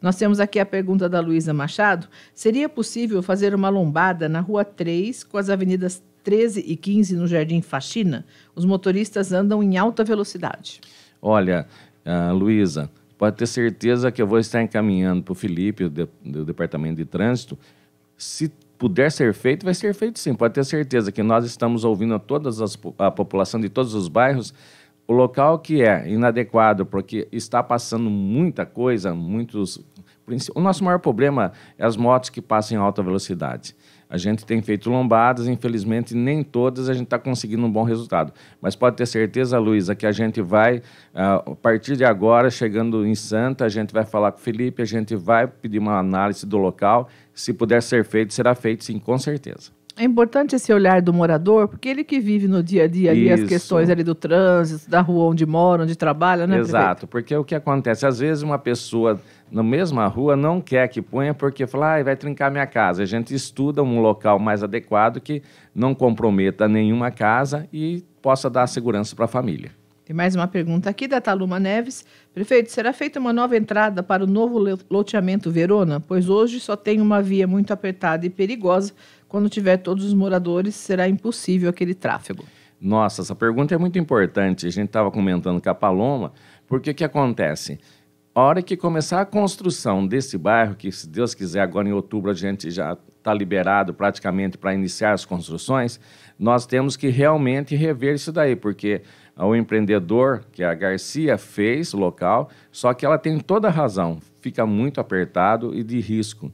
Nós temos aqui a pergunta da Luísa Machado. Seria possível fazer uma lombada na Rua 3 com as avenidas 13 e 15 no Jardim Faxina? Os motoristas andam em alta velocidade. Olha, uh, Luísa, pode ter certeza que eu vou estar encaminhando para o Felipe, do, Departamento de Trânsito. Se puder ser feito, vai ser feito sim. Pode ter certeza que nós estamos ouvindo a, todas as, a população de todos os bairros o local que é inadequado, porque está passando muita coisa, muitos. O nosso maior problema é as motos que passam em alta velocidade. A gente tem feito lombadas, infelizmente nem todas a gente está conseguindo um bom resultado. Mas pode ter certeza, Luísa, que a gente vai, ah, a partir de agora, chegando em Santa, a gente vai falar com o Felipe, a gente vai pedir uma análise do local. Se puder ser feito, será feito sim, com certeza. É importante esse olhar do morador, porque ele que vive no dia a dia ali Isso. as questões ali do trânsito, da rua onde mora, onde trabalha, né? Exato, prefeito? porque o que acontece? Às vezes uma pessoa na mesma rua não quer que ponha porque fala, ah, vai trincar minha casa. A gente estuda um local mais adequado que não comprometa nenhuma casa e possa dar segurança para a família. Tem mais uma pergunta aqui da Taluma Neves. Prefeito, será feita uma nova entrada para o novo loteamento Verona? Pois hoje só tem uma via muito apertada e perigosa quando tiver todos os moradores, será impossível aquele tráfego. Nossa, essa pergunta é muito importante. A gente estava comentando com a Paloma, porque o que acontece? A hora que começar a construção desse bairro, que se Deus quiser, agora em outubro a gente já está liberado praticamente para iniciar as construções, nós temos que realmente rever isso daí, porque o empreendedor, que é a Garcia fez o local, só que ela tem toda a razão, fica muito apertado e de risco.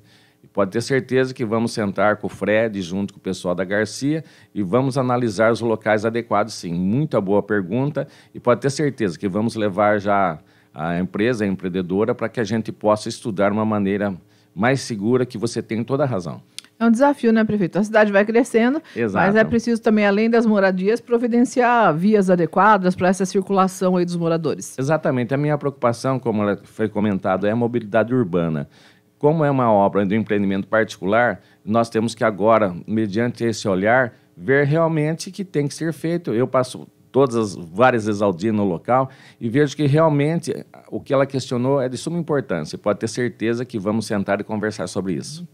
Pode ter certeza que vamos sentar com o Fred, junto com o pessoal da Garcia, e vamos analisar os locais adequados, sim. Muita boa pergunta, e pode ter certeza que vamos levar já a empresa, a empreendedora, para que a gente possa estudar uma maneira mais segura, que você tem toda a razão. É um desafio, né, prefeito? A cidade vai crescendo, Exato. mas é preciso também, além das moradias, providenciar vias adequadas para essa circulação aí dos moradores. Exatamente. A minha preocupação, como foi comentado, é a mobilidade urbana. Como é uma obra de um empreendimento particular, nós temos que agora, mediante esse olhar, ver realmente que tem que ser feito. Eu passo todas as várias vezes ao dia no local e vejo que realmente o que ela questionou é de suma importância. Pode ter certeza que vamos sentar e conversar sobre isso.